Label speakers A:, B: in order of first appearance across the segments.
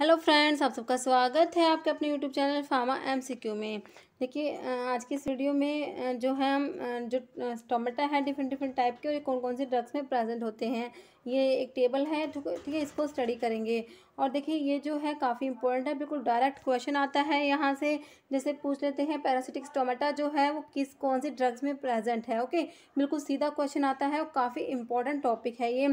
A: hello friends आप सबका स्वागत है आपके अपने यूट्यूब चैनल फार्मा एमसीक्यू में देखिए आज की इस वीडियो में जो है हम जो टोमेटा है डिफरेंट डिफरेंट टाइप के और ये कौन कौन से ड्रग्स में प्रेजेंट होते हैं ये एक टेबल है ठीक है इसको स्टडी करेंगे और देखिए ये जो है काफ़ी इंपॉर्टेंट है बिल्कुल डायरेक्ट क्वेश्चन आता है यहाँ से जैसे पूछ लेते हैं पैरासिटिक्स टोमेटा जो है वो किस कौन से ड्रग्स में प्रेजेंट है ओके बिल्कुल सीधा क्वेश्चन आता है और काफ़ी इंपॉर्टेंट टॉपिक है ये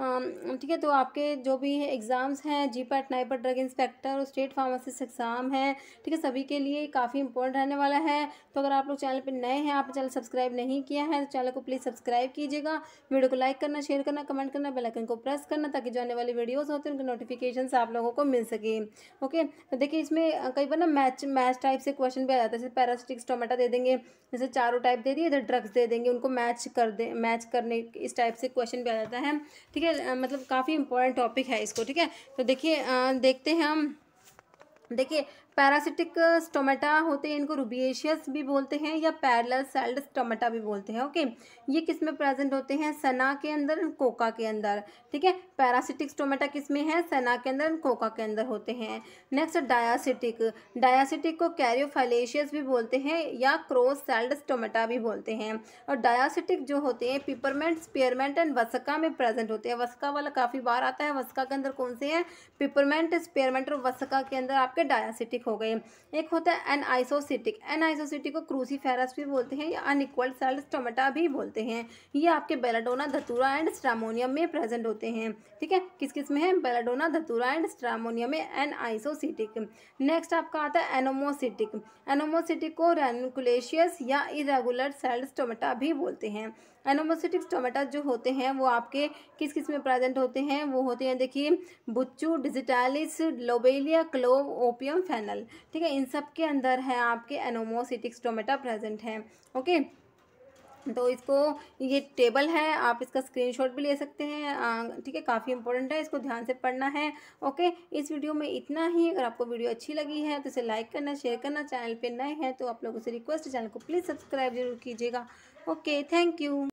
A: ठीक है तो आपके जो भी एग्ज़ाम्स हैं GPAT NIPER drug inspector और स्टेट फार्मासिस्ट एग्ज़ाम है ठीक है सभी के लिए काफ़ी इंपॉर्टेंट है करने वाला है तो अगर आप लोग चैनल पर नए हैं आप चैनल सब्सक्राइब नहीं किया है तो चैनल को प्लीज़ सब्सक्राइब कीजिएगा वीडियो को लाइक करना शेयर करना कमेंट करना बेलाइकन को प्रेस करना ताकि जो आने वाली वीडियोज़ होते हैं उनके नोटिफिकेशन आप लोगों को मिल सके ओके तो देखिए इसमें कई बार ना मैच मैच टाइप से क्वेश्चन भी आ जाता है जैसे पैरास्टिक्स टोमेटा दे देंगे जैसे चारों टाइप दे दिए इधर ड्रग्स दे देंगे उनको मैच कर दे मैच करने इस टाइप से क्वेश्चन भी आ जाता है ठीक है मतलब काफ़ी इंपॉर्टेंट टॉपिक है इसको ठीक है तो देखिए देखते हैं हम देखिए पैरासिटिक स्टोमेटा uh, होते हैं इनको रूबिएशियस भी बोलते हैं या पैरल सेल्ड स्टोमेटा भी बोलते हैं ओके ये किस में प्रेजेंट होते हैं सना के अंदर कोका के अंदर ठीक है पैरासिटिक स्टोमेटा किस में है सना के अंदर कोका के अंदर होते हैं नेक्स्ट डायासिटिक डायासिटिक को कैरियोफाइलेशियस भी बोलते हैं या क्रोस सेल्ड स्टोमेटा भी बोलते हैं और डायासिटिक जो होते हैं पिपरमेंट स्पेयरमेंट एंड वसका में प्रेजेंट होते हैं वसका वाला काफ़ी बार आता है वसका के अंदर कौन से हैं पिपरमेंट स्पेयरमेंट और वसका के अंदर आपके डायासिटिक आइसोसिटिक हो गए एक होता है एन आइसोसिटिक को क्रूसीफेरस भी बोलते हैं या अनइक्वल सेल स्टोमेटा भी बोलते हैं ये आपके बेलाडोना धतूरा एंड स्ट्रामोनियम में प्रेजेंट होते हैं ठीक है किस किस में है बेलाडोना धतूरा एंड स्ट्रामोनियम में एन नेक्स्ट आपका आता है एनोमोसिटिक एनोमोसिटिक को रेनकुलेशियस या इरेगुलर सेल स्टोमेटा भी बोलते हैं एनोमोसिटिक स्टोमेटा जो होते हैं वो आपके किस किस में प्रेजेंट होते हैं वो होते हैं देखिए buchu digitalis lobelia clove opium fennel panel ठीक है इन सब के अंदर है आपके एनोमोसिटिक स्टोमेटा प्रेजेंट हैं ओके तो इसको ये टेबल है आप इसका स्क्रीनशॉट भी ले सकते हैं ठीक है काफ़ी इंपॉर्टेंट है इसको ध्यान से पढ़ना है ओके इस वीडियो में इतना ही अगर आपको वीडियो अच्छी लगी है तो इसे लाइक करना शेयर करना चैनल पे नए हैं तो आप लोगों से रिक्वेस्ट है चैनल को प्लीज़ सब्सक्राइब जरूर कीजिएगा ओके थैंक यू